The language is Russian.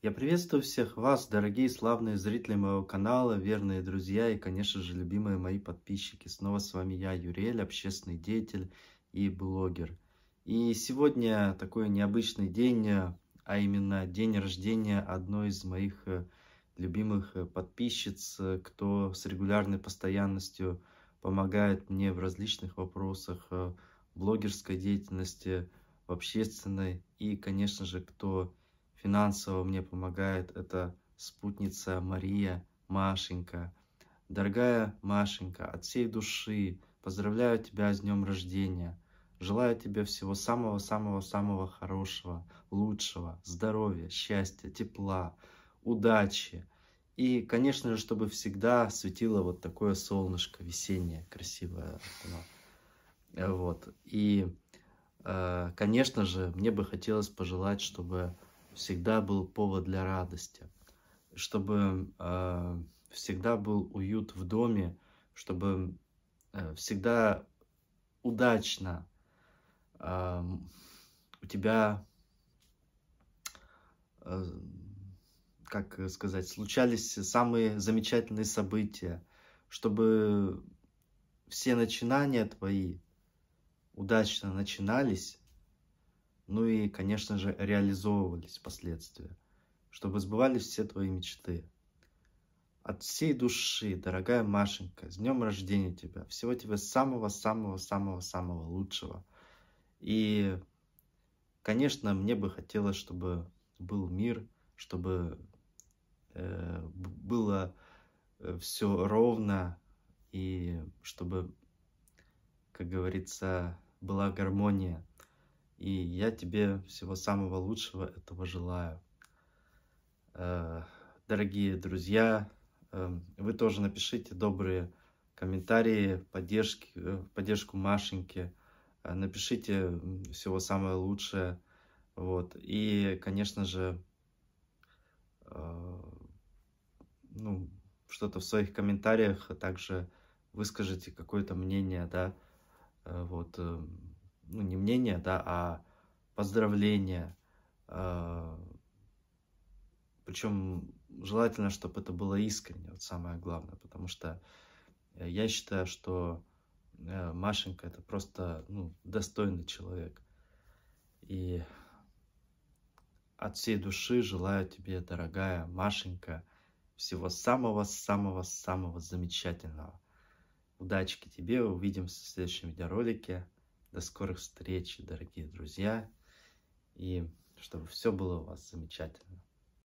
Я приветствую всех вас, дорогие славные зрители моего канала, верные друзья и, конечно же, любимые мои подписчики. Снова с вами я, Юрель, общественный деятель и блогер. И сегодня такой необычный день, а именно день рождения одной из моих э, любимых э, подписчиц, э, кто с регулярной постоянностью помогает мне в различных вопросах блогерской деятельности, в общественной и, конечно же, кто финансово мне помогает, это спутница Мария Машенька. Дорогая Машенька, от всей души поздравляю тебя с днем рождения. Желаю тебе всего самого-самого-самого хорошего, лучшего, здоровья, счастья, тепла, удачи. И, конечно же, чтобы всегда светило вот такое солнышко весеннее, красивое. Вот. И, э, конечно же, мне бы хотелось пожелать, чтобы всегда был повод для радости, чтобы э, всегда был уют в доме, чтобы э, всегда удачно э, у тебя, э, как сказать, случались самые замечательные события, чтобы все начинания твои удачно начинались, ну и, конечно же, реализовывались последствия, чтобы сбывались все твои мечты. От всей души, дорогая Машенька, с днем рождения тебя. Всего тебе самого-самого-самого-самого лучшего. И, конечно, мне бы хотелось, чтобы был мир, чтобы э, было э, все ровно и чтобы, как говорится, была гармония и я тебе всего самого лучшего этого желаю. Э, дорогие друзья, э, вы тоже напишите добрые комментарии, поддержки, э, поддержку Машеньке. Напишите всего самое лучшее. Вот. И, конечно же, ну, что-то в своих комментариях, а также выскажите какое-то мнение, да, вот, эм, ну, не мнение, да, а поздравление. А, Причем желательно, чтобы это было искренне, вот самое главное, потому что э, я считаю, что э, Машенька это просто ну, достойный человек. И от всей души желаю тебе, дорогая Машенька, всего самого-самого-самого замечательного. Удачки тебе, увидимся в следующем видеоролике. До скорых встреч, дорогие друзья. И чтобы все было у вас замечательно.